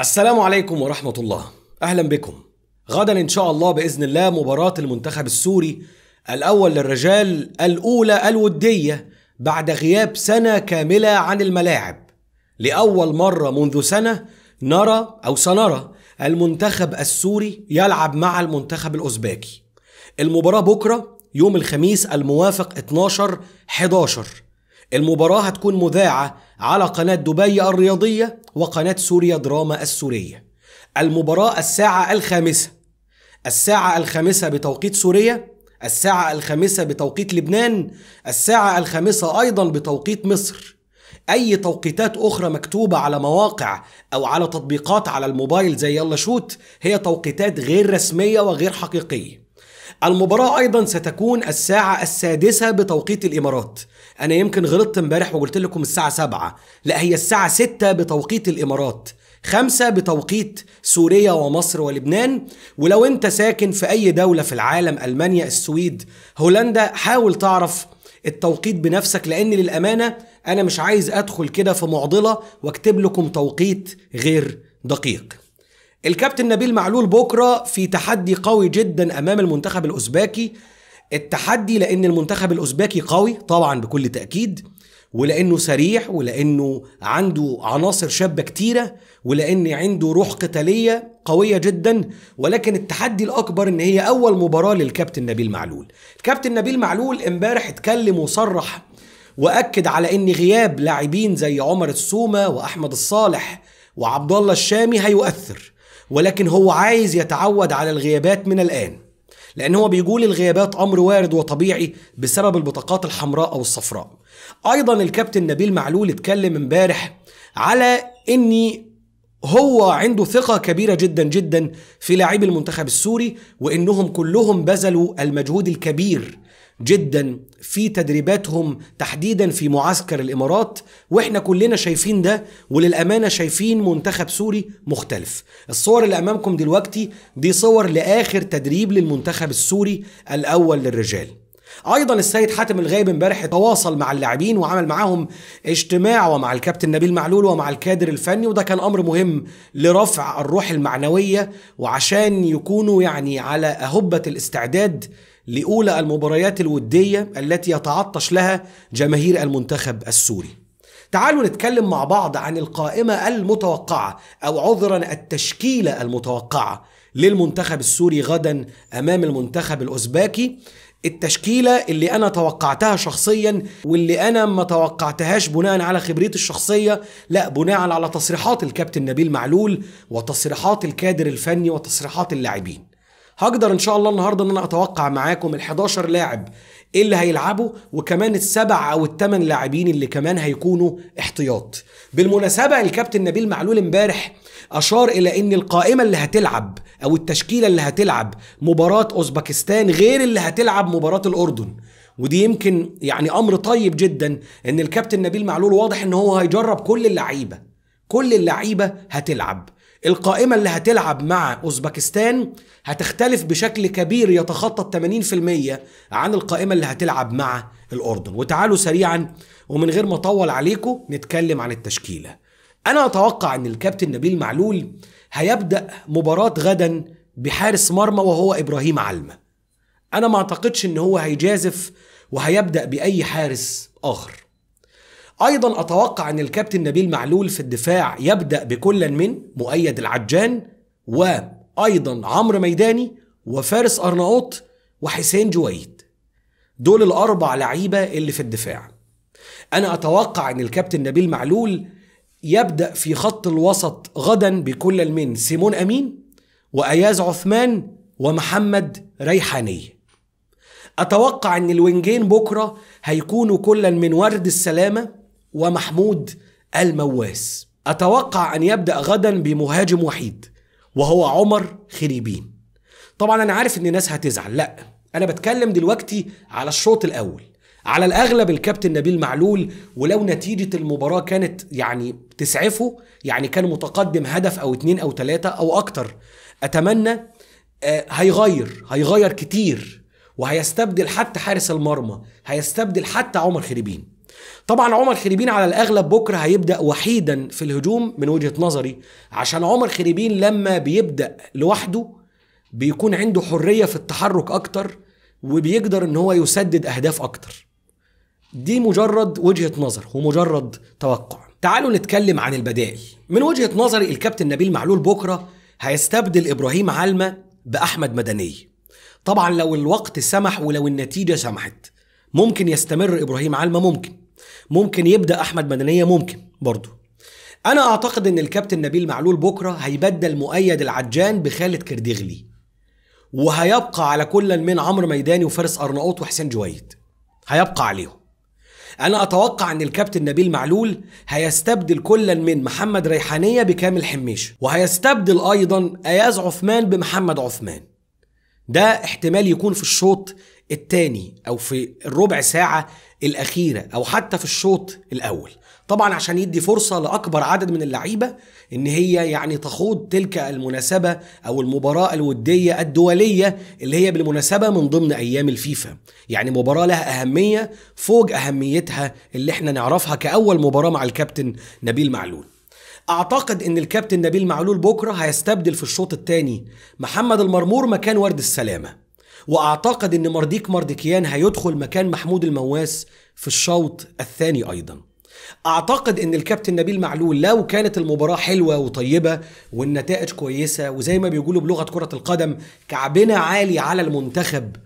السلام عليكم ورحمة الله أهلا بكم غدا إن شاء الله بإذن الله مباراة المنتخب السوري الأول للرجال الأولى الودية بعد غياب سنة كاملة عن الملاعب لأول مرة منذ سنة نرى أو سنرى المنتخب السوري يلعب مع المنتخب الأوزبكي المباراة بكرة يوم الخميس الموافق 12 11 المباراة هتكون مذاعة على قناة دبي الرياضية وقناة سوريا دراما السورية المباراة الساعة الخامسة الساعة الخامسة بتوقيت سوريا الساعة الخامسة بتوقيت لبنان الساعة الخامسة أيضا بتوقيت مصر أي توقيتات أخرى مكتوبة على مواقع أو على تطبيقات على الموبايل زي يلا شوت هي توقيتات غير رسمية وغير حقيقية المباراة أيضا ستكون الساعة السادسة بتوقيت الإمارات أنا يمكن غلطت امبارح وقلت لكم الساعة سبعة لا هي الساعة ستة بتوقيت الإمارات خمسة بتوقيت سوريا ومصر ولبنان ولو انت ساكن في اي دولة في العالم المانيا السويد هولندا حاول تعرف التوقيت بنفسك لان للامانة انا مش عايز ادخل كده في معضلة واكتب لكم توقيت غير دقيق الكابتن نبيل معلول بكره في تحدي قوي جدا امام المنتخب الاوزباكي التحدي لان المنتخب الاوزباكي قوي طبعا بكل تاكيد ولانه سريع ولانه عنده عناصر شابه كتيره ولان عنده روح قتاليه قويه جدا ولكن التحدي الاكبر ان هي اول مباراه للكابتن نبيل معلول الكابتن نبيل معلول امبارح اتكلم وصرح واكد على ان غياب لاعبين زي عمر السومه واحمد الصالح وعبد الله الشامي هيؤثر ولكن هو عايز يتعود على الغيابات من الآن لأن هو بيقول الغيابات أمر وارد وطبيعي بسبب البطاقات الحمراء أو الصفراء أيضا الكابتن نبيل معلول اتكلم امبارح على أني هو عنده ثقة كبيرة جدا جدا في لاعبي المنتخب السوري وانهم كلهم بذلوا المجهود الكبير جدا في تدريباتهم تحديدا في معسكر الامارات واحنا كلنا شايفين ده وللامانه شايفين منتخب سوري مختلف الصور اللي امامكم دلوقتي دي صور لاخر تدريب للمنتخب السوري الاول للرجال ايضا السيد حاتم الغايب امبارح تواصل مع اللاعبين وعمل معاهم اجتماع ومع الكابتن نبيل معلول ومع الكادر الفني وده كان امر مهم لرفع الروح المعنويه وعشان يكونوا يعني على اهبه الاستعداد لأولى المباريات الودية التي يتعطش لها جماهير المنتخب السوري تعالوا نتكلم مع بعض عن القائمة المتوقعة أو عذرا التشكيلة المتوقعة للمنتخب السوري غدا أمام المنتخب الأوزباكي التشكيلة اللي أنا توقعتها شخصيا واللي أنا ما توقعتهاش بناء على خبريتي الشخصية لا بناء على تصريحات الكابتن نبيل معلول وتصريحات الكادر الفني وتصريحات اللاعبين هقدر ان شاء الله النهارده ان انا اتوقع معاكم ال11 لاعب ايه اللي هيلعبوا وكمان السبع او الثمان لاعبين اللي كمان هيكونوا احتياط بالمناسبه الكابتن نبيل معلول امبارح اشار الى ان القائمه اللي هتلعب او التشكيله اللي هتلعب مباراه اوزبكستان غير اللي هتلعب مباراه الاردن ودي يمكن يعني امر طيب جدا ان الكابتن نبيل معلول واضح ان هو هيجرب كل اللعيبه كل اللعيبه هتلعب القائمة اللي هتلعب مع أوزبكستان هتختلف بشكل كبير يتخطى 80% عن القائمة اللي هتلعب مع الأردن وتعالوا سريعا ومن غير ما أطول عليكم نتكلم عن التشكيلة أنا أتوقع أن الكابتن نبيل معلول هيبدأ مباراة غدا بحارس مرمى وهو إبراهيم علمة أنا ما أعتقدش أن هو هيجازف وهيبدأ بأي حارس آخر ايضا اتوقع ان الكابتن نبيل معلول في الدفاع يبدا بكل من مؤيد العجان وايضا عمرو ميداني وفارس ارناؤوط وحسين جويد دول الاربع لعيبه اللي في الدفاع انا اتوقع ان الكابتن نبيل معلول يبدا في خط الوسط غدا بكل من سيمون امين واياز عثمان ومحمد ريحاني اتوقع ان الوينجين بكره هيكونوا كلا من ورد السلامه ومحمود المواس أتوقع أن يبدأ غدا بمهاجم وحيد وهو عمر خريبين طبعا أنا عارف إن الناس هتزعل لا أنا بتكلم دلوقتي على الشوط الأول على الأغلب الكابتن نبيل معلول ولو نتيجة المباراة كانت يعني تسعفه يعني كان متقدم هدف أو اتنين أو تلاتة أو أكتر أتمنى آه، هيغير هيغير كتير وهيستبدل حتى حارس المرمى هيستبدل حتى عمر خريبين طبعا عمر خريبين على الاغلب بكره هيبدا وحيدا في الهجوم من وجهه نظري عشان عمر خريبين لما بيبدا لوحده بيكون عنده حريه في التحرك اكتر وبيقدر ان هو يسدد اهداف اكتر دي مجرد وجهه نظر ومجرد توقع تعالوا نتكلم عن البدائل من وجهه نظري الكابتن نبيل معلول بكره هيستبدل ابراهيم علمه باحمد مدني طبعا لو الوقت سمح ولو النتيجه سمحت ممكن يستمر ابراهيم علمه ممكن ممكن يبدا احمد مدنيه ممكن برضه انا اعتقد ان الكابتن نبيل معلول بكره هيبدل مؤيد العجان بخالد كرديغلي وهيبقى على كل من عمرو ميداني وفارس ارناؤوط وحسين جويد هيبقى عليهم انا اتوقع ان الكابتن نبيل معلول هيستبدل كل من محمد ريحانيه بكامل حميشه وهيستبدل ايضا اياز عثمان بمحمد عثمان ده احتمال يكون في الشوط الثاني او في الربع ساعه الاخيره او حتى في الشوط الاول طبعا عشان يدي فرصه لاكبر عدد من اللعيبه ان هي يعني تخوض تلك المناسبه او المباراه الوديه الدوليه اللي هي بالمناسبه من ضمن ايام الفيفا يعني مباراه لها اهميه فوق اهميتها اللي احنا نعرفها كاول مباراه مع الكابتن نبيل معلول اعتقد ان الكابتن نبيل معلول بكره هيستبدل في الشوط الثاني محمد المرمور مكان ورد السلامه واعتقد ان مرديك مرديكيان هيدخل مكان محمود المواس في الشوط الثاني ايضا اعتقد ان الكابتن نبيل معلول لو كانت المباراه حلوه وطيبه والنتائج كويسه وزي ما بيقولوا بلغه كره القدم كعبنا عالي على المنتخب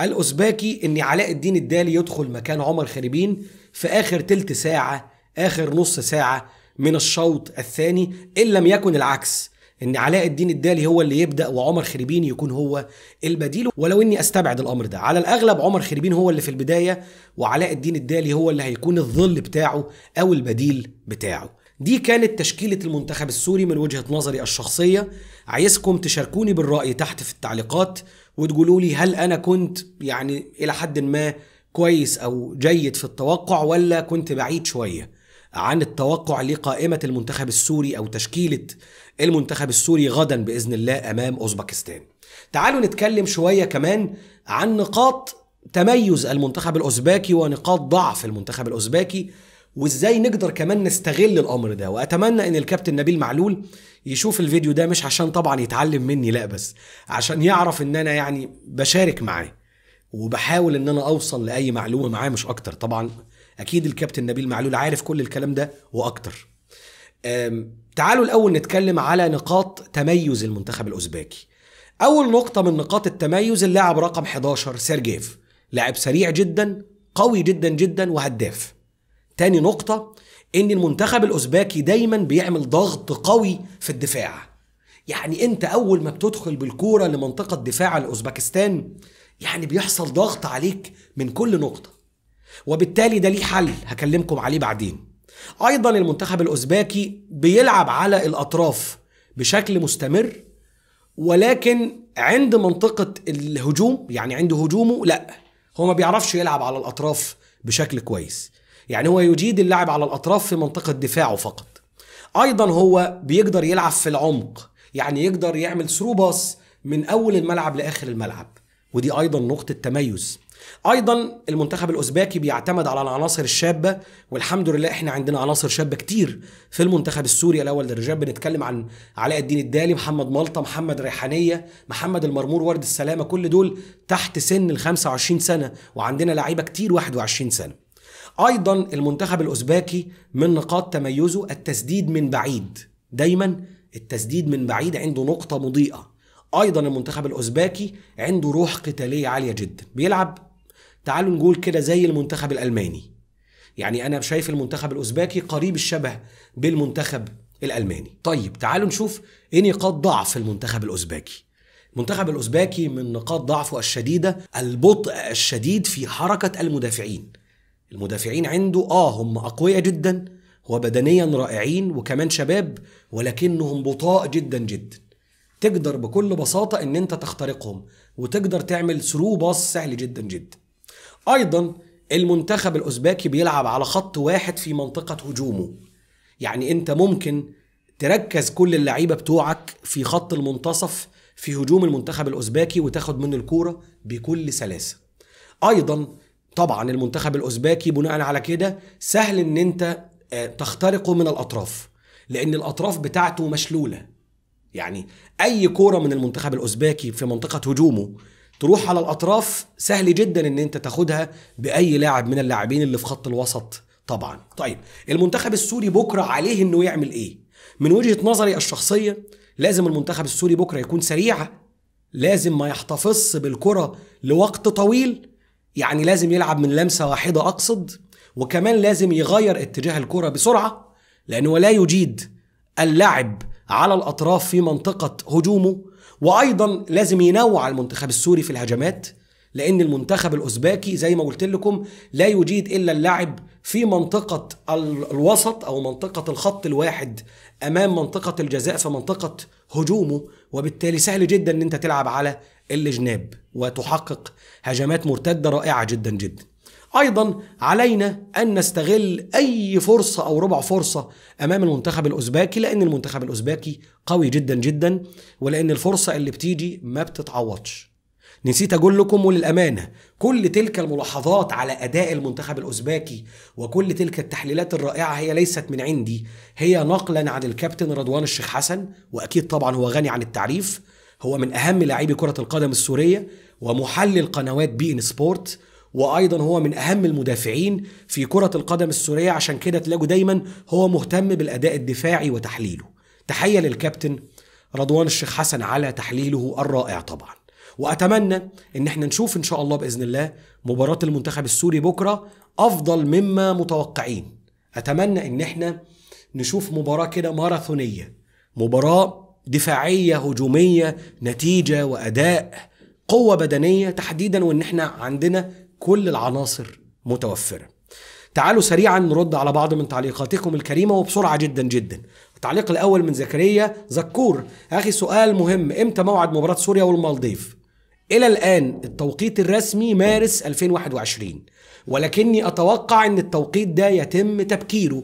الاوزباكي ان علاء الدين الدالي يدخل مكان عمر خريبين في اخر تلت ساعه اخر نص ساعه من الشوط الثاني ان لم يكن العكس ان علاء الدين الدالي هو اللي يبدا وعمر خريبين يكون هو البديل ولو اني استبعد الامر ده على الاغلب عمر خريبين هو اللي في البدايه وعلاء الدين الدالي هو اللي هيكون الظل بتاعه او البديل بتاعه دي كانت تشكيلة المنتخب السوري من وجهة نظري الشخصية عايزكم تشاركوني بالرأي تحت في التعليقات وتقولوا لي هل أنا كنت يعني إلى حد ما كويس أو جيد في التوقع ولا كنت بعيد شوية عن التوقع لقائمة المنتخب السوري أو تشكيلة المنتخب السوري غدا بإذن الله أمام أوزبكستان تعالوا نتكلم شوية كمان عن نقاط تميز المنتخب الأوزباكي ونقاط ضعف المنتخب الأوزباكي وازاي نقدر كمان نستغل الامر ده واتمنى ان الكابتن نبيل معلول يشوف الفيديو ده مش عشان طبعا يتعلم مني لا بس عشان يعرف ان انا يعني بشارك معاه وبحاول ان انا اوصل لاي معلومه معاه مش اكتر طبعا اكيد الكابتن نبيل معلول عارف كل الكلام ده واكتر تعالوا الاول نتكلم على نقاط تميز المنتخب الاوزباكي اول نقطه من نقاط التميز اللاعب رقم 11 سيرجيف لاعب سريع جدا قوي جدا جدا وهداف تاني نقطه ان المنتخب الاوزباكي دايما بيعمل ضغط قوي في الدفاع يعني انت اول ما بتدخل بالكوره لمنطقه دفاع الاوزباكستان يعني بيحصل ضغط عليك من كل نقطه وبالتالي ده ليه حل هكلمكم عليه بعدين ايضا المنتخب الاوزباكي بيلعب على الاطراف بشكل مستمر ولكن عند منطقه الهجوم يعني عند هجومه لا هو ما بيعرفش يلعب على الاطراف بشكل كويس يعني هو يجيد اللعب على الاطراف في منطقه دفاعه فقط ايضا هو بيقدر يلعب في العمق يعني يقدر يعمل ثرو باس من اول الملعب لاخر الملعب ودي ايضا نقطه تميز ايضا المنتخب الاوزباكي بيعتمد على العناصر الشابه والحمد لله احنا عندنا عناصر شابه كتير في المنتخب السوري الاول للرجال بنتكلم عن علاء الدين الدالي محمد ملطه محمد ريحانيه محمد المرمور ورد السلامه كل دول تحت سن ال 25 سنه وعندنا لعيبه كتير 21 سنه ايضا المنتخب الاوزباكي من نقاط تميزه التسديد من بعيد دايما التسديد من بعيد عنده نقطه مضيئه ايضا المنتخب الاوزباكي عنده روح قتاليه عاليه جدا بيلعب تعالوا نقول كده زي المنتخب الالماني يعني انا شايف المنتخب الاوزباكي قريب الشبه بالمنتخب الالماني طيب تعالوا نشوف ايه نقاط ضعف المنتخب الاوزباكي المنتخب الاوزباكي من نقاط ضعفه الشديده البطء الشديد في حركه المدافعين المدافعين عنده اه هم اقوياء جدا وبدنيا رائعين وكمان شباب ولكنهم بطاء جدا جدا تقدر بكل بساطه ان انت تخترقهم وتقدر تعمل ثرو باص سهل جدا جدا ايضا المنتخب الاوزباكي بيلعب على خط واحد في منطقه هجومه يعني انت ممكن تركز كل اللعيبه بتوعك في خط المنتصف في هجوم المنتخب الاوزباكي وتاخد منه الكوره بكل سلاسه ايضا طبعا المنتخب الاوزباكي بناء على كده سهل ان انت آه، تخترقه من الاطراف لان الاطراف بتاعته مشلوله يعني اي كوره من المنتخب الاوزباكي في منطقه هجومه تروح على الاطراف سهل جدا ان انت تاخدها باي لاعب من اللاعبين اللي في خط الوسط طبعا طيب المنتخب السوري بكره عليه انه يعمل ايه من وجهه نظري الشخصيه لازم المنتخب السوري بكره يكون سريع لازم ما يحتفظش بالكره لوقت طويل يعني لازم يلعب من لمسه واحده اقصد وكمان لازم يغير اتجاه الكره بسرعه لانه لا يجيد اللعب على الأطراف في منطقة هجومه وأيضا لازم ينوع المنتخب السوري في الهجمات لأن المنتخب الأوزباكي زي ما قلت لكم لا يجيد إلا اللعب في منطقة الوسط أو منطقة الخط الواحد أمام منطقة الجزاء في منطقة هجومه وبالتالي سهل جدا أن أنت تلعب على الجناب وتحقق هجمات مرتدة رائعة جدا جدا ايضا علينا ان نستغل اي فرصه او ربع فرصه امام المنتخب الاوزباكي لان المنتخب الاوزباكي قوي جدا جدا ولان الفرصه اللي بتيجي ما بتتعوضش نسيت اقول لكم وللامانه كل تلك الملاحظات على اداء المنتخب الاوزباكي وكل تلك التحليلات الرائعه هي ليست من عندي هي نقلا عن الكابتن رضوان الشيخ حسن واكيد طبعا هو غني عن التعريف هو من اهم لاعبي كره القدم السوريه ومحلل قنوات بي ان سبورت وايضا هو من اهم المدافعين في كره القدم السوريه عشان كده تلاقوا دايما هو مهتم بالاداء الدفاعي وتحليله تحيه للكابتن رضوان الشيخ حسن على تحليله الرائع طبعا واتمنى ان احنا نشوف ان شاء الله باذن الله مباراه المنتخب السوري بكره افضل مما متوقعين اتمنى ان احنا نشوف مباراه كده ماراثونيه مباراه دفاعيه هجوميه نتيجه واداء قوه بدنيه تحديدا وان احنا عندنا كل العناصر متوفرة تعالوا سريعا نرد على بعض من تعليقاتكم الكريمة وبسرعة جدا جدا التعليق الأول من زكريا زكور أخي سؤال مهم إمتى موعد مباراة سوريا والمالديف إلى الآن التوقيت الرسمي مارس 2021 ولكني أتوقع أن التوقيت ده يتم تبكيره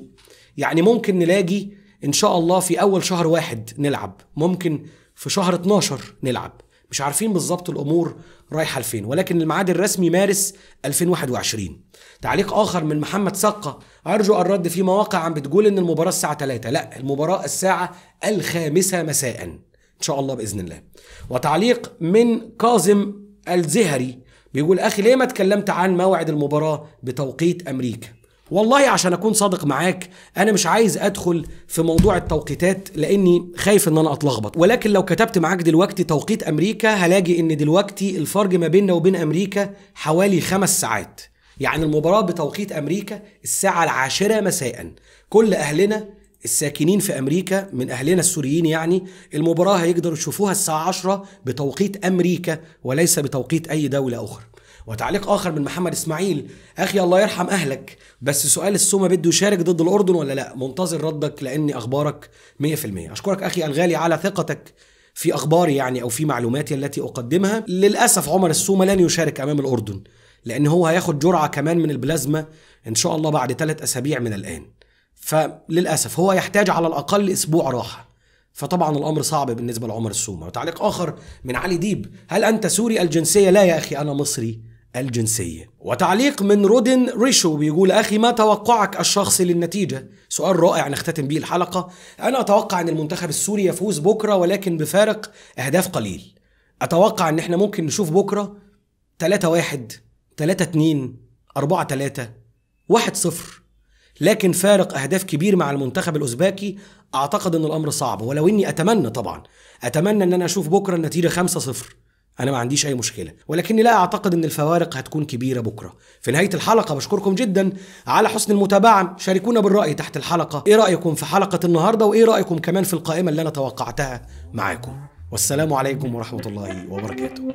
يعني ممكن نلاقي إن شاء الله في أول شهر واحد نلعب ممكن في شهر 12 نلعب مش عارفين بالظبط الامور رايحه لفين ولكن الميعاد الرسمي مارس 2021 تعليق اخر من محمد سقه ارجو الرد في مواقع عم بتقول ان المباراه الساعه 3 لا المباراه الساعه الخامسة مساء ان شاء الله باذن الله وتعليق من كاظم الزهري بيقول اخي ليه ما اتكلمت عن موعد المباراه بتوقيت امريكا والله عشان اكون صادق معاك انا مش عايز ادخل في موضوع التوقيتات لاني خايف ان انا اتلخبط ولكن لو كتبت معاك دلوقتي توقيت امريكا هلاقي ان دلوقتي الفرق ما بيننا وبين امريكا حوالي خمس ساعات يعني المباراة بتوقيت أمريكا الساعة العاشرة مساء كل أهلنا الساكنين في أمريكا من أهلنا السوريين يعني المباراة هيقدروا يشوفوها الساعة 10 بتوقيت أمريكا وليس بتوقيت أي دولة أخرى وتعليق اخر من محمد اسماعيل اخي الله يرحم اهلك بس سؤال السومه بده يشارك ضد الاردن ولا لا منتظر ردك لاني اخبارك 100% اشكرك اخي الغالي على ثقتك في اخباري يعني او في معلوماتي التي اقدمها للاسف عمر السومه لن يشارك امام الاردن لان هو هياخد جرعه كمان من البلازما ان شاء الله بعد ثلاث اسابيع من الان فللاسف هو يحتاج على الاقل اسبوع راحه فطبعا الامر صعب بالنسبه لعمر السومه وتعليق اخر من علي ديب هل انت سوري الجنسيه لا يا اخي انا مصري الجنسية وتعليق من رودن ريشو بيقول أخي ما توقعك الشخصي للنتيجة سؤال رائع نختتم به الحلقة أنا أتوقع أن المنتخب السوري يفوز بكرة ولكن بفارق أهداف قليل أتوقع أن احنا ممكن نشوف بكرة 3 1 3 2 4 3 1 0 لكن فارق أهداف كبير مع المنتخب الأوزباكي أعتقد أن الأمر صعب ولو إني أتمنى طبعا أتمنى أن أنا أشوف بكرة النتيجة 5 0 انا ما عنديش اي مشكله ولكني لا اعتقد ان الفوارق هتكون كبيره بكره في نهايه الحلقه بشكركم جدا على حسن المتابعه شاركونا بالراي تحت الحلقه ايه رايكم في حلقه النهارده وايه رايكم كمان في القائمه اللي انا توقعتها معاكم والسلام عليكم ورحمه الله وبركاته